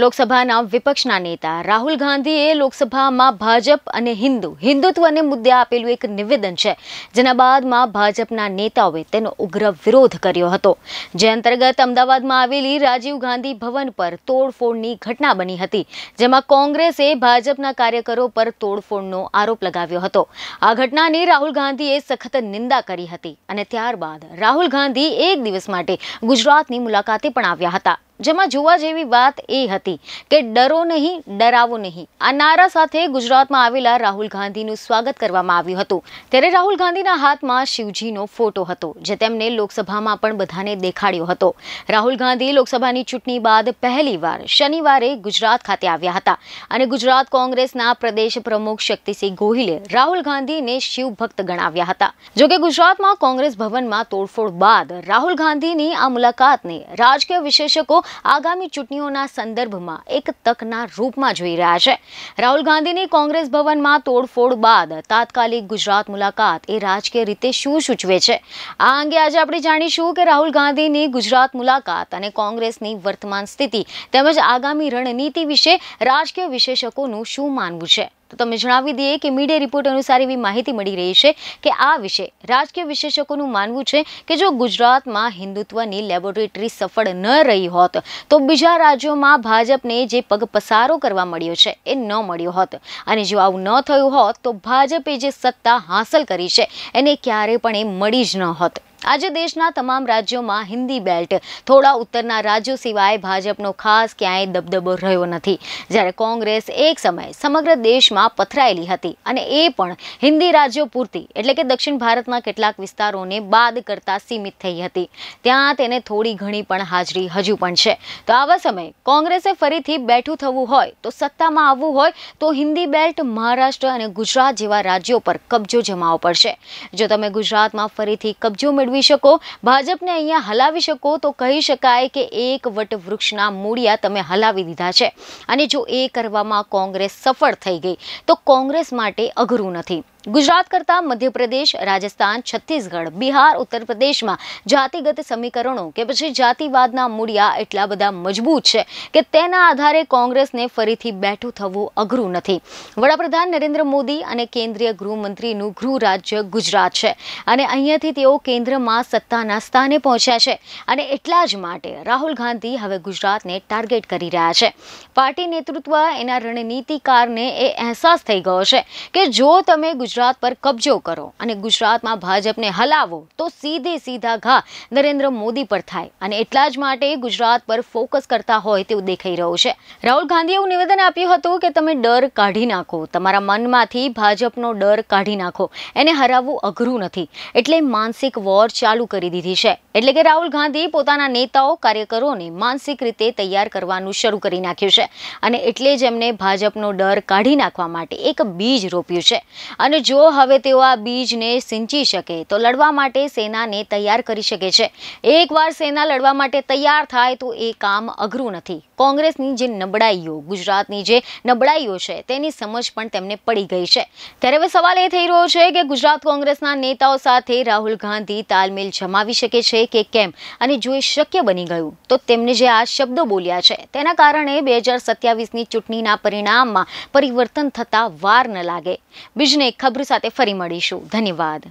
લોકસભાના વિપક્ષના નેતા રાહુલ ગાંધીએ લોકસભામાં ભાજપ અને હિન્દુ હિન્દુત્વને મુદ્દે આપેલું એક નિવેદન છે જેના બાદમાં ભાજપના નેતાઓએ તેનો ઉગ્ર વિરોધ કર્યો હતો જે અંતર્ગત અમદાવાદમાં આવેલી રાજીવ ગાંધી ભવન પર તોડફોડની ઘટના બની હતી જેમાં કોંગ્રેસે ભાજપના કાર્યકરો પર તોડફોડનો આરોપ લગાવ્યો હતો આ ઘટનાની રાહુલ ગાંધીએ સખત નિંદા કરી હતી અને ત્યારબાદ રાહુલ ગાંધી એક દિવસ માટે ગુજરાતની મુલાકાતે પણ આવ્યા હતા જેમાં જોવા જેવી વાત એ હતી કે ડરો નહીં ડરાવો નહીં આ નારા સાથે ગુજરાતમાં આવેલા રાહુલ ગાંધીનું સ્વાગત કરવામાં આવ્યું હતું ત્યારે રાહુલ ગાંધીના હાથમાં શિવજીનો ફોટો હતો જે તેમને લોકસભામાં પણ બધાને દેખાડ્યો હતો રાહુલ ગાંધી લોકસભાની ચૂંટણી બાદ પહેલીવાર શનિવારે ગુજરાત ખાતે આવ્યા હતા અને ગુજરાત કોંગ્રેસના પ્રદેશ પ્રમુખ શક્તિસિંહ ગોહિલે રાહુલ ગાંધીને શિવભક્ત ગણાવ્યા હતા જોકે ગુજરાતમાં કોંગ્રેસ ભવનમાં તોડફોડ બાદ રાહુલ ગાંધીની આ મુલાકાતને રાજકીય વિશેષકો આગામી ચૂંટણીઓના સંદર્ભમાં એક તકના રૂપમાં જોઈ રહ્યા છે રાહુલ ગાંધીની કોંગ્રેસ ભવનમાં તોડફોડ બાદ તાત્કાલિક ગુજરાત મુલાકાત એ રાજકીય રીતે શું સૂચવે છે આ અંગે આજે આપણે જાણીશું કે રાહુલ ગાંધીની ગુજરાત મુલાકાત અને કોંગ્રેસની વર્તમાન સ્થિતિ તેમજ આગામી રણનીતિ વિશે રાજકીય વિશેષકોનું શું માનવું છે તો તમે જણાવી દઈએ કે મીડિયા રિપોર્ટ અનુસાર એવી માહિતી મળી રહી છે કે આ વિશે રાજકીય વિશેષકોનું માનવું છે કે જો ગુજરાતમાં હિન્દુત્વની લેબોરેટરી સફળ ન રહી હોત તો બીજા રાજ્યોમાં ભાજપને જે પગ પસારો કરવા મળ્યો છે એ ન મળ્યો હોત અને જો આવું ન થયું હોત તો ભાજપે જે સત્તા હાંસલ કરી છે એને ક્યારે પણ એ મળી જ ન હોત આજે દેશના તમામ રાજ્યોમાં હિન્દી બેલ્ટ થોડા ઉત્તરના રાજ્યો સિવાય ભાજપનો ખાસ ક્યાંય દબદબો રહ્યો નથી જ્યારે કોંગ્રેસ એક સમયે સમગ્ર દેશમાં પથરાયેલી હતી અને એ પણ હિન્દી રાજ્યો પૂરતી એટલે કે દક્ષિણ ભારતના કેટલાક વિસ્તારોને બાદ કરતા સીમિત થઈ હતી ત્યાં તેને થોડી ઘણી પણ હાજરી હજુ પણ છે તો આવા સમયે કોંગ્રેસે ફરીથી બેઠું થવું હોય તો સત્તામાં આવવું હોય તો હિન્દી બેલ્ટ મહારાષ્ટ્ર અને ગુજરાત જેવા રાજ્યો પર કબજો જમાવવો પડશે જો તમે ગુજરાતમાં ફરીથી કબજો મેળવો મેળવી શકો ભાજપને અહીંયા હલાવી શકો તો કહી શકાય કે એક વટ વૃક્ષના મૂળિયા તમે હલાવી દીધા છે અને જો એ કરવામાં કોંગ્રેસ સફળ થઈ ગઈ તો કોંગ્રેસ માટે અઘરું નથી ગુજરાત કરતાં મધ્યપ્રદેશ રાજસ્થાન છત્તીસગઢ બિહાર ઉત્તર પ્રદેશમાં જાતિગત સમીકરણો કે પછી જાતિવાદના મૂળિયા એટલા બધા મજબૂત છે કે તેના આધારે કોંગ્રેસને ફરીથી બેઠું થવું અઘરું નથી વડાપ્રધાન નરેન્દ્ર મોદી અને કેન્દ્રીય ગૃહમંત્રીનું ગૃહ રાજ્ય ગુજરાત છે અને અહીંયાથી તેઓ કેન્દ્રમાં સત્તાના સ્થાને પહોંચ્યા છે અને એટલા જ માટે રાહુલ ગાંધી હવે ગુજરાતને ટાર્ગેટ કરી રહ્યા છે પાર્ટી નેતૃત્વ એના રણનીતિકારને એ અહેસાસ થઈ ગયો છે કે જો તમે ગુજરાત પર કબજો કરો અને ગુજરાતમાં ભાજપને હલાવો તો સીધે સીધા ઘા નરેન્દ્ર મોદી પર થાય અને એટલા જ માટે ગુજરાત પર ફોકસ કરતા હોય તેવું દેખાઈ રહ્યું છે રાહુલ ગાંધીએ એવું નિવેદન આપ્યું હતું કે તમે ડર કાઢી નાખો તમારા મનમાંથી ભાજપનો ડર કાઢી નાખો એને હરાવવું અઘરું નથી એટલે માનસિક વોર ચાલુ કરી દીધી છે એટલે કે રાહુલ ગાંધી પોતાના નેતાઓ કાર્યકરોને માનસિક રીતે તૈયાર કરવાનું શરૂ કરી નાખ્યું છે અને એટલે જ એમને ભાજપનો ડર કાઢી નાખવા માટે એક બીજ રોપ્યું છે અને જો હવે તેઓ આ બીજને સિંચી શકે તો લડવા માટે સેનાને તૈયાર કરી શકે છે એકવાર સેના લડવા માટે તૈયાર થાય તો એ કામ અઘરું નથી કોંગ્રેસની જે નબળાઈઓ ગુજરાતની જે નબળાઈઓ છે તેની સમજ પણ તેમને પડી ગઈ છે ત્યારે હવે સવાલ એ થઈ રહ્યો છે કે ગુજરાત કોંગ્રેસના નેતાઓ સાથે રાહુલ ગાંધી તાલમેલ જમાવી શકે છે કે કેમ અને જો એ શક્ય બની ગયું તો તેમને જે આ શબ્દો બોલ્યા છે તેના કારણે બે હજાર સત્યાવીસની ચૂંટણીના પરિણામમાં પરિવર્તન થતાં વાર ન લાગે બીજને ખબર ખબરો સાથે ફરી મળીશું ધન્યવાદ